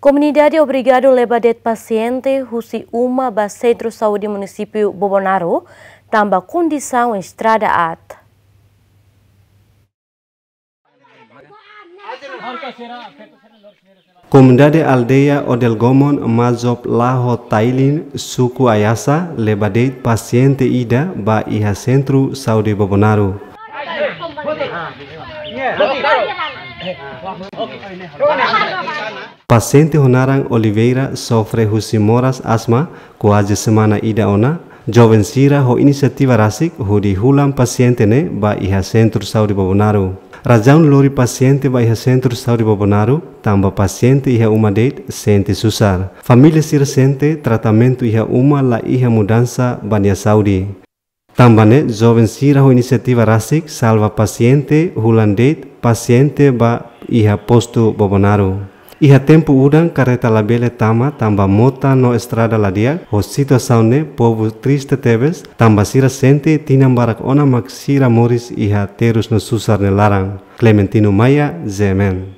Comunidade obrigado Leba det paciente husi uma ba centro saúde município Bobonaro, tamba condição estrada at. Comandade aldeia Odel Gomon Mazop Laho Tailin Suku Ayasa Lebadeit Paciente Ida Ba Iha sentro Saudi Bobonaro. Ah, iya. iya. Paciente Ronaran Oliveira sofre moras asma, quase semana ida ona, Joven sira ho inisiativa rasik ho hulam paciente ne ba iha centro sauri babonaru. Rajaun lori paciente ba iha centro sauri babonaru, tamba paciente iha uma date sente susar. Família sira sente tratamento iha uma la iha mudansa bania saudi. Tambane jovem sirahu iniciativa rasik salva paciente hulandeit paciente ba iha postu bobonaru. Iha tempu udang kareta labele tama tamba mota no estrada ladia ho ne povo triste tebes tamba sira sente tinambarak ona mak sira moris iha terus no susarne larang. Clementino Maya, Zemen.